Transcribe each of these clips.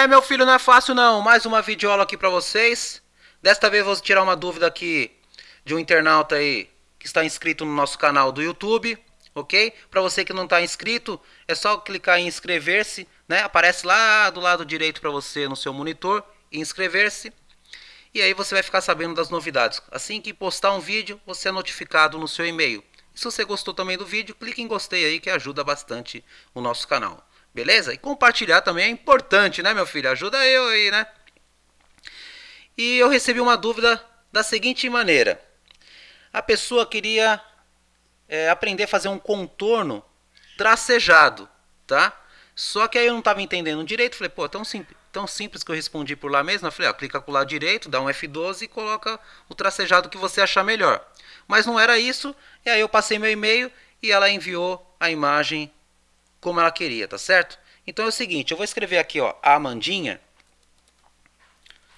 É, meu filho, não é fácil não. Mais uma videoaula aqui pra vocês. Desta vez vou tirar uma dúvida aqui de um internauta aí que está inscrito no nosso canal do YouTube, ok? Para você que não está inscrito, é só clicar em inscrever-se, né? Aparece lá do lado direito para você no seu monitor, inscrever-se. E aí você vai ficar sabendo das novidades. Assim que postar um vídeo, você é notificado no seu e-mail. se você gostou também do vídeo, clique em gostei aí que ajuda bastante o nosso canal. Beleza? E compartilhar também é importante, né, meu filho? Ajuda eu aí, né? E eu recebi uma dúvida da seguinte maneira: a pessoa queria é, aprender a fazer um contorno tracejado, tá? Só que aí eu não estava entendendo direito, falei, pô, tão simples, tão simples que eu respondi por lá mesmo. Eu falei, ó, clica com o lado direito, dá um F12 e coloca o tracejado que você achar melhor. Mas não era isso, e aí eu passei meu e-mail e ela enviou a imagem como ela queria, tá certo? Então é o seguinte, eu vou escrever aqui, ó, a Amandinha,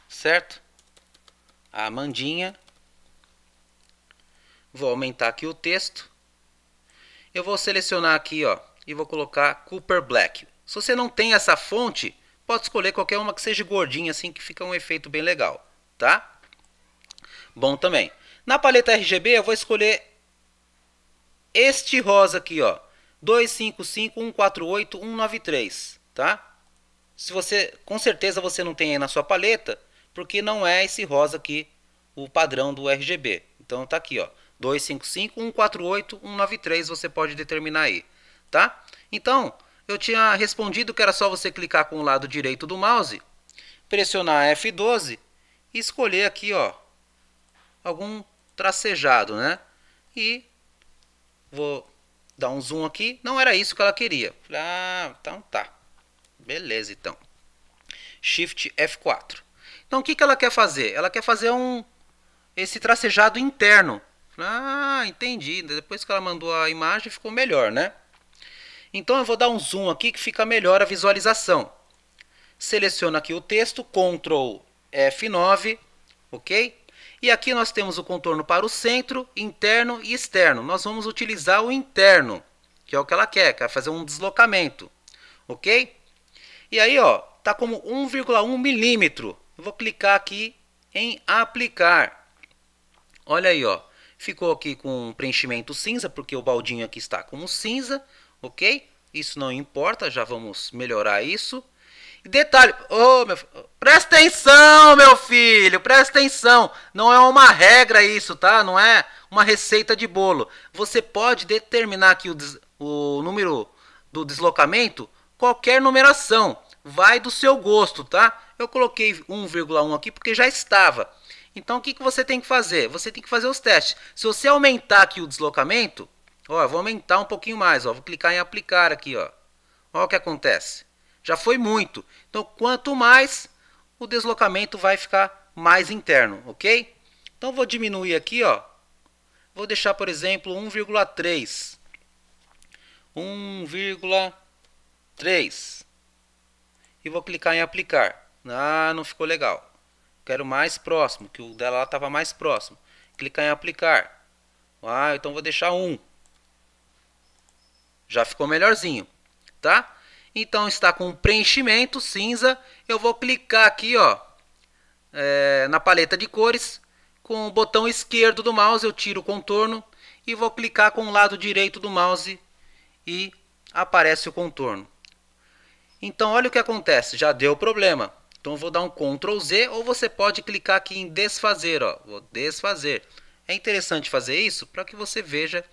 certo? A Amandinha. Vou aumentar aqui o texto. Eu vou selecionar aqui, ó, e vou colocar Cooper Black. Se você não tem essa fonte, pode escolher qualquer uma que seja gordinha assim, que fica um efeito bem legal, tá? Bom também. Na paleta RGB eu vou escolher este rosa aqui, ó, 255 148 193, tá? Se você, com certeza você não tem aí na sua paleta, porque não é esse rosa aqui o padrão do RGB. Então tá aqui, ó, 255 148 193, você pode determinar aí, tá? Então, eu tinha respondido que era só você clicar com o lado direito do mouse, pressionar F12 e escolher aqui, ó, algum tracejado, né? E vou dar um zoom aqui, não era isso que ela queria. Falei, ah, então tá. Beleza, então. Shift F4. Então, o que, que ela quer fazer? Ela quer fazer um esse tracejado interno. ah, entendi. Depois que ela mandou a imagem, ficou melhor, né? Então, eu vou dar um zoom aqui que fica melhor a visualização. Seleciona aqui o texto, Ctrl F9, ok? E aqui nós temos o contorno para o centro, interno e externo. Nós vamos utilizar o interno, que é o que ela quer, quer fazer um deslocamento, ok? E aí, ó, tá como 1,1 milímetro. Vou clicar aqui em aplicar. Olha aí, ó, ficou aqui com preenchimento cinza, porque o baldinho aqui está com cinza, ok? Isso não importa, já vamos melhorar isso. E detalhe, ô oh, meu presta atenção, meu filho, presta atenção. Não é uma regra isso, tá? Não é uma receita de bolo. Você pode determinar aqui o, o número do deslocamento, qualquer numeração, vai do seu gosto, tá? Eu coloquei 1,1 aqui porque já estava. Então o que, que você tem que fazer? Você tem que fazer os testes. Se você aumentar aqui o deslocamento, ó, vou aumentar um pouquinho mais, ó, vou clicar em aplicar aqui, ó. Olha o que acontece. Já foi muito. Então, quanto mais, o deslocamento vai ficar mais interno, ok? Então, vou diminuir aqui, ó. Vou deixar, por exemplo, 1,3. 1,3. E vou clicar em aplicar. Ah, não ficou legal. Quero mais próximo, que o dela estava mais próximo. Clicar em aplicar. Ah, então vou deixar 1. Já ficou melhorzinho, tá? Então está com preenchimento cinza. Eu vou clicar aqui ó, é, na paleta de cores. Com o botão esquerdo do mouse eu tiro o contorno e vou clicar com o lado direito do mouse e aparece o contorno. Então olha o que acontece, já deu problema. Então vou dar um Ctrl Z ou você pode clicar aqui em desfazer, ó. vou desfazer. É interessante fazer isso para que você veja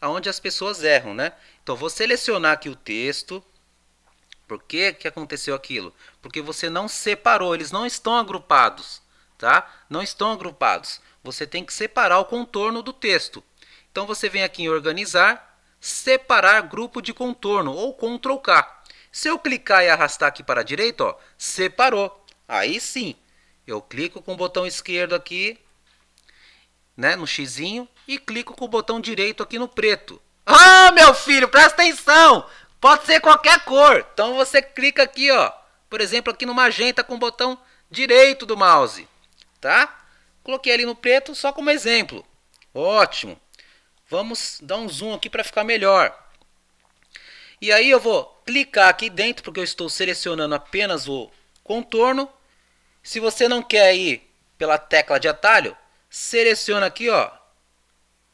aonde as pessoas erram, né? Então vou selecionar aqui o texto, por que, que aconteceu aquilo? Porque você não separou, eles não estão agrupados, tá? Não estão agrupados. Você tem que separar o contorno do texto. Então você vem aqui em organizar, separar grupo de contorno ou Ctrl K. Se eu clicar e arrastar aqui para a direita, ó, separou. Aí sim, eu clico com o botão esquerdo aqui, né, no xizinho e clico com o botão direito aqui no preto. Ah, meu filho, presta atenção! Pode ser qualquer cor. Então você clica aqui, ó. Por exemplo, aqui no magenta com o botão direito do mouse, tá? Coloquei ali no preto só como exemplo. Ótimo. Vamos dar um zoom aqui para ficar melhor. E aí eu vou clicar aqui dentro, porque eu estou selecionando apenas o contorno. Se você não quer ir pela tecla de atalho, seleciona aqui, ó,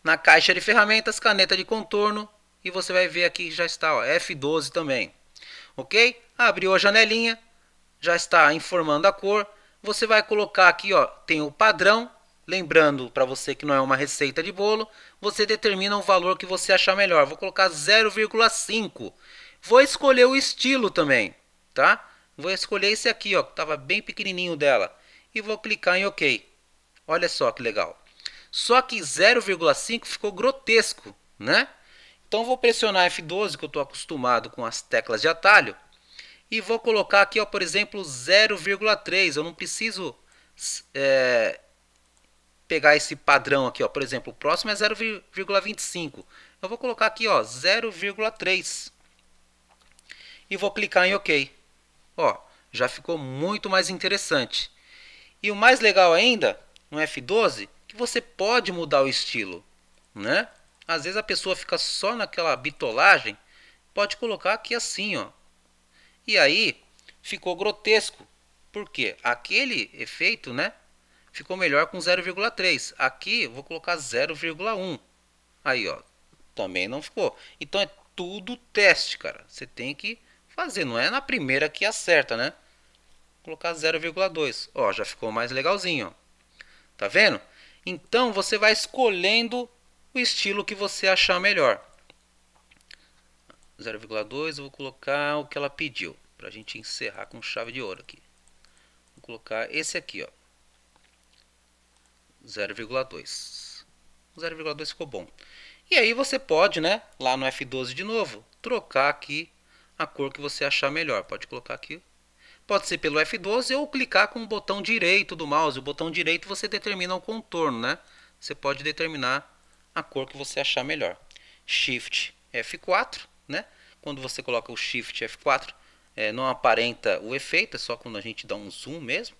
na caixa de ferramentas, caneta de contorno, e você vai ver aqui que já está ó, F12 também. Ok? Abriu a janelinha, já está informando a cor. Você vai colocar aqui, ó, tem o padrão. Lembrando para você que não é uma receita de bolo, você determina o valor que você achar melhor. Vou colocar 0,5. Vou escolher o estilo também, tá? Vou escolher esse aqui, ó, que estava bem pequenininho dela. E vou clicar em OK. Olha só que legal. Só que 0,5 ficou grotesco, né? Então vou pressionar F12, que eu estou acostumado com as teclas de atalho, e vou colocar aqui, ó, por exemplo, 0,3. Eu não preciso é, pegar esse padrão aqui, ó. por exemplo, o próximo é 0,25. Eu vou colocar aqui 0,3 e vou clicar em OK. Ó, já ficou muito mais interessante. E o mais legal ainda, no F12, que você pode mudar o estilo, né? Às vezes a pessoa fica só naquela bitolagem, pode colocar aqui assim, ó. E aí ficou grotesco. porque Aquele efeito, né? Ficou melhor com 0,3. Aqui vou colocar 0,1. Aí, ó. Também não ficou. Então é tudo teste, cara. Você tem que fazer, não é na primeira que acerta, né? Vou colocar 0,2. Ó, já ficou mais legalzinho, ó. Tá vendo? Então você vai escolhendo o estilo que você achar melhor. 0,2, eu vou colocar o que ela pediu, para a gente encerrar com chave de ouro aqui. Vou colocar esse aqui, ó. 0,2. 0,2 ficou bom. E aí você pode, né, lá no F12 de novo, trocar aqui a cor que você achar melhor. Pode colocar aqui. Pode ser pelo F12 ou clicar com o botão direito do mouse. O botão direito você determina o contorno, né? Você pode determinar a cor que você achar melhor. Shift F4, né? Quando você coloca o Shift F4, é, não aparenta o efeito, é só quando a gente dá um zoom mesmo.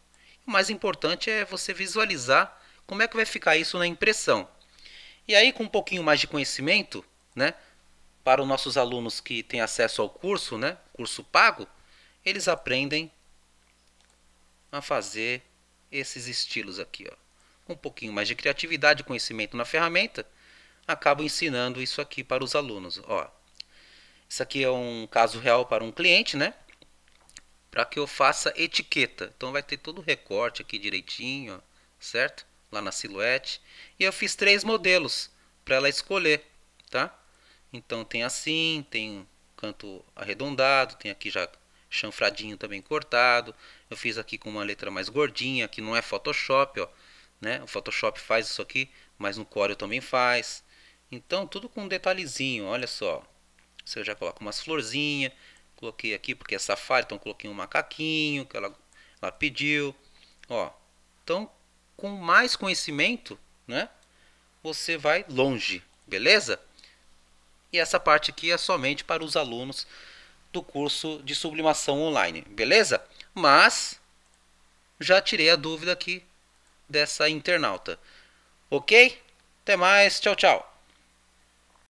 O mais importante é você visualizar como é que vai ficar isso na impressão. E aí, com um pouquinho mais de conhecimento, né? Para os nossos alunos que têm acesso ao curso, né? Curso pago, eles aprendem a fazer esses estilos aqui, ó. Um pouquinho mais de criatividade, e conhecimento na ferramenta, acabo ensinando isso aqui para os alunos. Ó, isso aqui é um caso real para um cliente, né? Para que eu faça etiqueta. Então vai ter todo o recorte aqui direitinho, certo? Lá na silhuete. E eu fiz três modelos para ela escolher, tá? Então tem assim, tem canto arredondado, tem aqui já chanfradinho também cortado. Eu fiz aqui com uma letra mais gordinha, que não é Photoshop, ó. Né? O Photoshop faz isso aqui, mas no Corel também faz. Então, tudo com um detalhezinho, olha só. Você já coloca umas florzinhas, coloquei aqui porque é safari, então coloquei um macaquinho que ela, ela pediu. Ó, então, com mais conhecimento, né, você vai longe, beleza? E essa parte aqui é somente para os alunos do curso de sublimação online, beleza? Mas já tirei a dúvida aqui dessa internauta. Ok? Até mais, tchau, tchau.